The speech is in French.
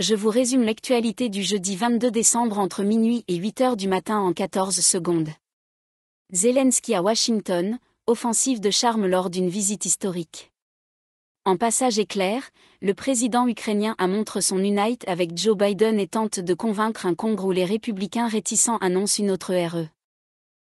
je vous résume l'actualité du jeudi 22 décembre entre minuit et 8 heures du matin en 14 secondes. Zelensky à Washington, offensive de charme lors d'une visite historique. En passage éclair, le président ukrainien a montre son unite avec Joe Biden et tente de convaincre un Congrès où les républicains réticents annoncent une autre RE.